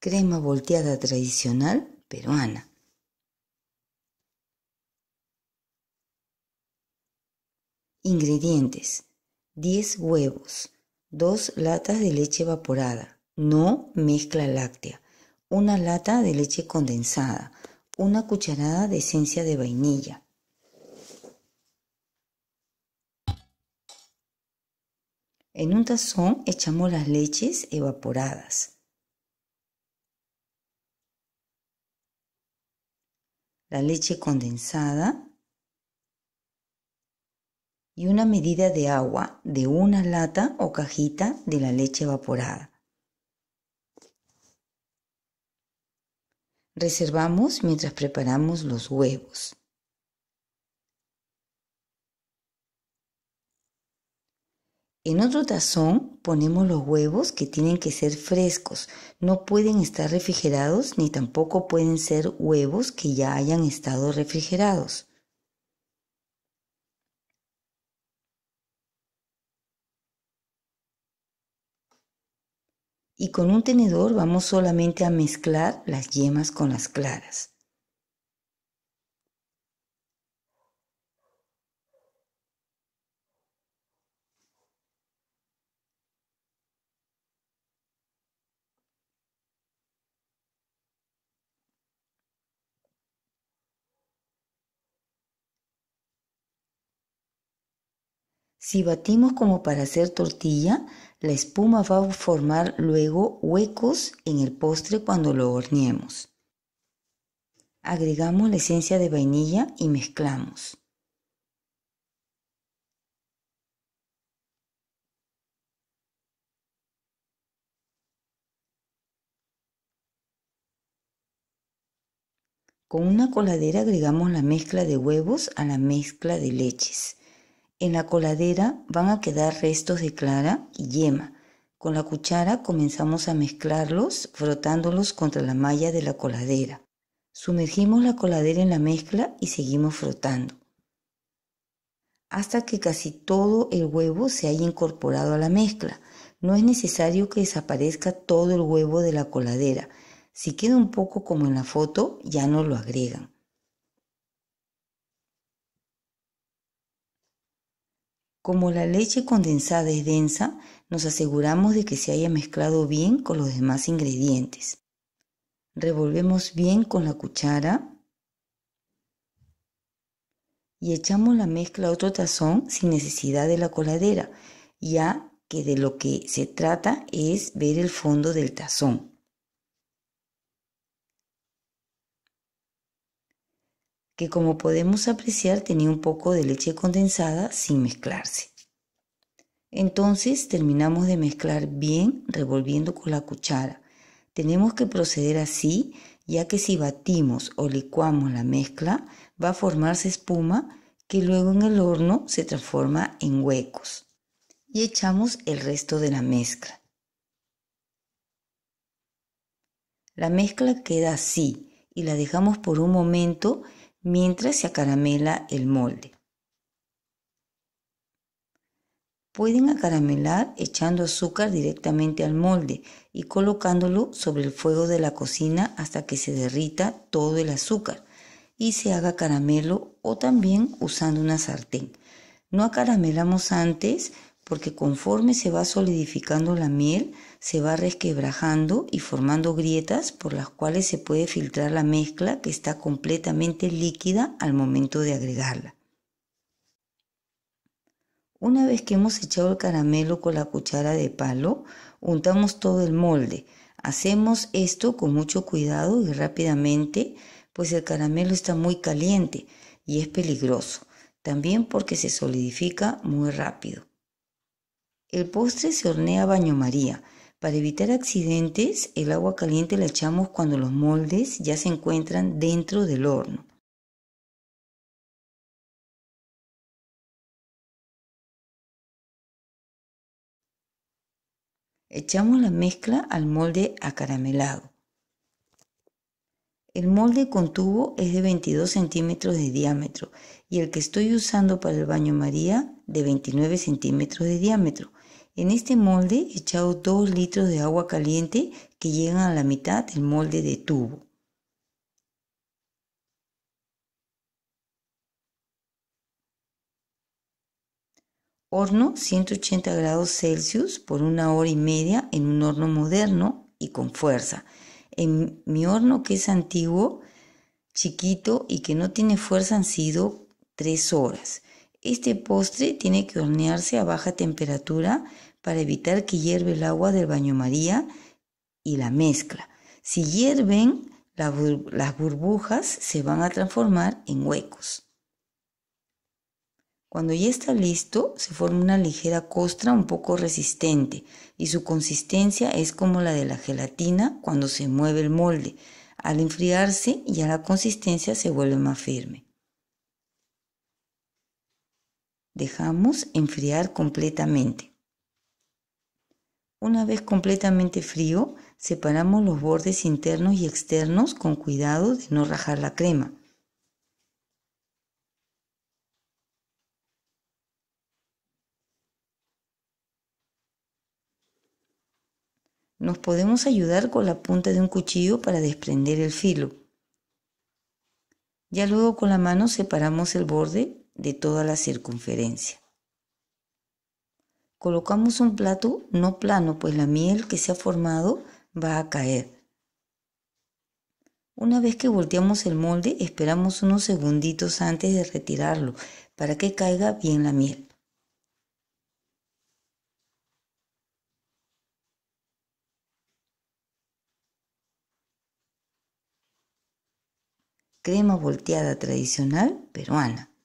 crema volteada tradicional peruana. Ingredientes. 10 huevos, 2 latas de leche evaporada, no mezcla láctea, una lata de leche condensada, una cucharada de esencia de vainilla. En un tazón echamos las leches evaporadas. la leche condensada y una medida de agua de una lata o cajita de la leche evaporada. Reservamos mientras preparamos los huevos. En otro tazón ponemos los huevos que tienen que ser frescos, no pueden estar refrigerados ni tampoco pueden ser huevos que ya hayan estado refrigerados. Y con un tenedor vamos solamente a mezclar las yemas con las claras. Si batimos como para hacer tortilla, la espuma va a formar luego huecos en el postre cuando lo horneemos. Agregamos la esencia de vainilla y mezclamos. Con una coladera agregamos la mezcla de huevos a la mezcla de leches. En la coladera van a quedar restos de clara y yema. Con la cuchara comenzamos a mezclarlos frotándolos contra la malla de la coladera. Sumergimos la coladera en la mezcla y seguimos frotando hasta que casi todo el huevo se haya incorporado a la mezcla. No es necesario que desaparezca todo el huevo de la coladera. Si queda un poco como en la foto, ya no lo agregan. Como la leche condensada es densa, nos aseguramos de que se haya mezclado bien con los demás ingredientes. Revolvemos bien con la cuchara y echamos la mezcla a otro tazón sin necesidad de la coladera, ya que de lo que se trata es ver el fondo del tazón. que como podemos apreciar tenía un poco de leche condensada sin mezclarse. Entonces terminamos de mezclar bien revolviendo con la cuchara. Tenemos que proceder así ya que si batimos o licuamos la mezcla va a formarse espuma que luego en el horno se transforma en huecos. Y echamos el resto de la mezcla. La mezcla queda así y la dejamos por un momento mientras se acaramela el molde. Pueden acaramelar echando azúcar directamente al molde y colocándolo sobre el fuego de la cocina hasta que se derrita todo el azúcar y se haga caramelo o también usando una sartén. No acaramelamos antes porque conforme se va solidificando la miel, se va resquebrajando y formando grietas por las cuales se puede filtrar la mezcla que está completamente líquida al momento de agregarla. Una vez que hemos echado el caramelo con la cuchara de palo, untamos todo el molde. Hacemos esto con mucho cuidado y rápidamente, pues el caramelo está muy caliente y es peligroso, también porque se solidifica muy rápido. El postre se hornea a baño María. Para evitar accidentes, el agua caliente la echamos cuando los moldes ya se encuentran dentro del horno. Echamos la mezcla al molde acaramelado. El molde con tubo es de 22 centímetros de diámetro y el que estoy usando para el baño María de 29 centímetros de diámetro. En este molde echado 2 litros de agua caliente que llegan a la mitad del molde de tubo. Horno 180 grados Celsius por una hora y media en un horno moderno y con fuerza. En mi horno que es antiguo, chiquito y que no tiene fuerza han sido 3 horas. Este postre tiene que hornearse a baja temperatura para evitar que hierve el agua del baño María y la mezcla. Si hierven, las burbujas se van a transformar en huecos. Cuando ya está listo, se forma una ligera costra un poco resistente y su consistencia es como la de la gelatina cuando se mueve el molde. Al enfriarse ya la consistencia se vuelve más firme. Dejamos enfriar completamente. Una vez completamente frío, separamos los bordes internos y externos con cuidado de no rajar la crema. Nos podemos ayudar con la punta de un cuchillo para desprender el filo. Ya luego con la mano separamos el borde de toda la circunferencia. Colocamos un plato no plano, pues la miel que se ha formado va a caer. Una vez que volteamos el molde, esperamos unos segunditos antes de retirarlo para que caiga bien la miel. Crema volteada tradicional peruana.